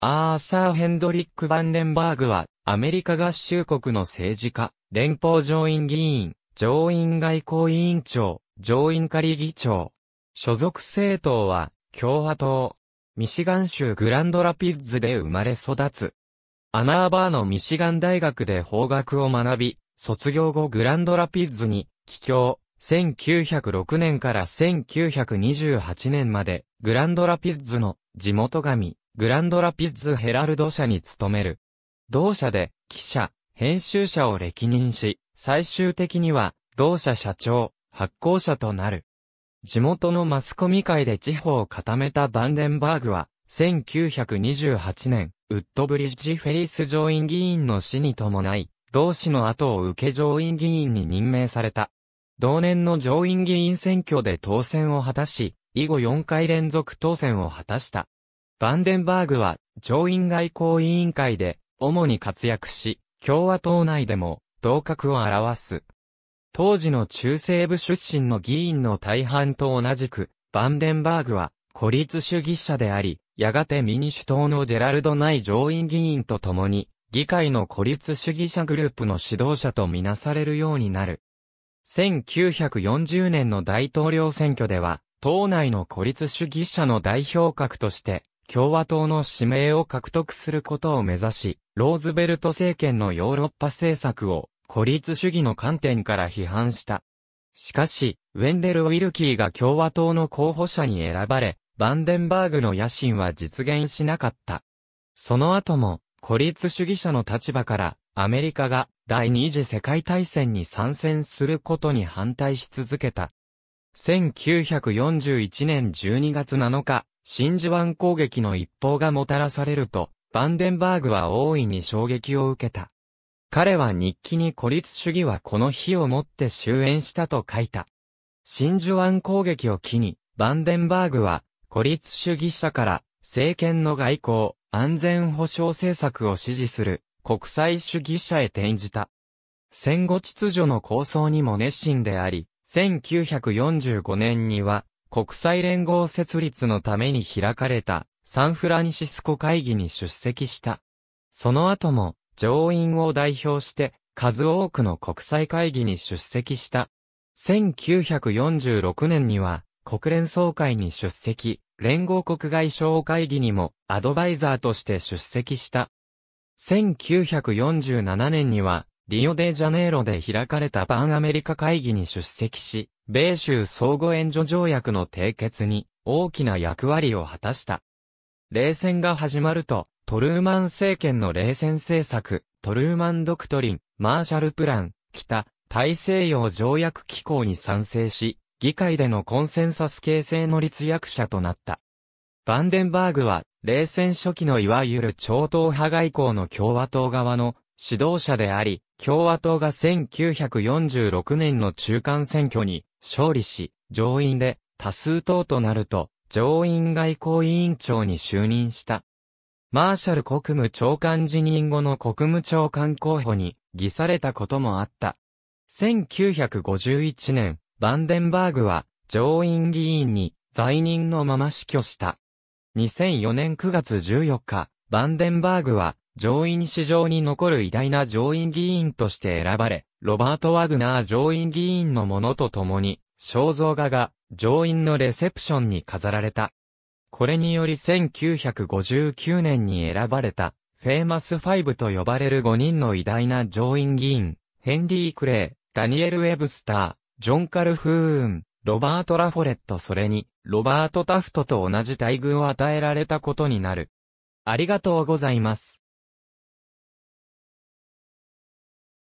アーサー・ヘンドリック・バンデンバーグは、アメリカ合衆国の政治家、連邦上院議員、上院外交委員長、上院仮議長。所属政党は、共和党。ミシガン州グランドラピッズで生まれ育つ。アナーバーのミシガン大学で法学を学び、卒業後グランドラピッズに、帰郷、1906年から1928年まで、グランドラピッズの地元神、グランドラピッズヘラルド社に勤める。同社で記者、編集者を歴任し、最終的には同社社長、発行者となる。地元のマスコミ界で地方を固めたバンデンバーグは、1928年、ウッドブリッジフェリス上院議員の死に伴い、同氏の後を受け上院議員に任命された。同年の上院議員選挙で当選を果たし、以後4回連続当選を果たした。バンデンバーグは上院外交委員会で主に活躍し、共和党内でも同格を表す。当時の中西部出身の議員の大半と同じく、バンデンバーグは孤立主義者であり、やがて民主党のジェラルド内上院議員と共に、議会の孤立主義者グループの指導者とみなされるようになる。1940年の大統領選挙では、党内の孤立主義者の代表格として、共和党の指名を獲得することを目指し、ローズベルト政権のヨーロッパ政策を孤立主義の観点から批判した。しかし、ウェンデル・ウィルキーが共和党の候補者に選ばれ、バンデンバーグの野心は実現しなかった。その後も、孤立主義者の立場から、アメリカが第二次世界大戦に参戦することに反対し続けた。1941年12月7日、真珠湾攻撃の一報がもたらされると、バンデンバーグは大いに衝撃を受けた。彼は日記に孤立主義はこの日をもって終焉したと書いた。真珠湾攻撃を機に、バンデンバーグは、孤立主義者から、政権の外交、安全保障政策を支持する、国際主義者へ転じた。戦後秩序の構想にも熱心であり、1945年には、国際連合設立のために開かれたサンフランシスコ会議に出席した。その後も上院を代表して数多くの国際会議に出席した。1946年には国連総会に出席、連合国外相会議にもアドバイザーとして出席した。1947年にはリオデジャネイロで開かれたパンアメリカ会議に出席し、米州相互援助条約の締結に大きな役割を果たした。冷戦が始まると、トルーマン政権の冷戦政策、トルーマンドクトリン、マーシャルプラン、北、大西洋条約機構に賛成し、議会でのコンセンサス形成の立役者となった。バンデンバーグは、冷戦初期のいわゆる超党派外交の共和党側の指導者であり、共和党が1946年の中間選挙に勝利し、上院で多数党となると、上院外交委員長に就任した。マーシャル国務長官辞任後の国務長官候補に偽されたこともあった。1951年、バンデンバーグは上院議員に在任のまま死去した。2004年9月14日、バンデンバーグは上院史上に残る偉大な上院議員として選ばれ、ロバート・ワグナー上院議員のものと共に、肖像画が上院のレセプションに飾られた。これにより1959年に選ばれた、フェーマス5と呼ばれる5人の偉大な上院議員、ヘンリー・クレイ、ダニエル・ウェブスター、ジョン・カルフーン、ロバート・ラフォレットそれに、ロバート・タフトと同じ待遇を与えられたことになる。ありがとうございます。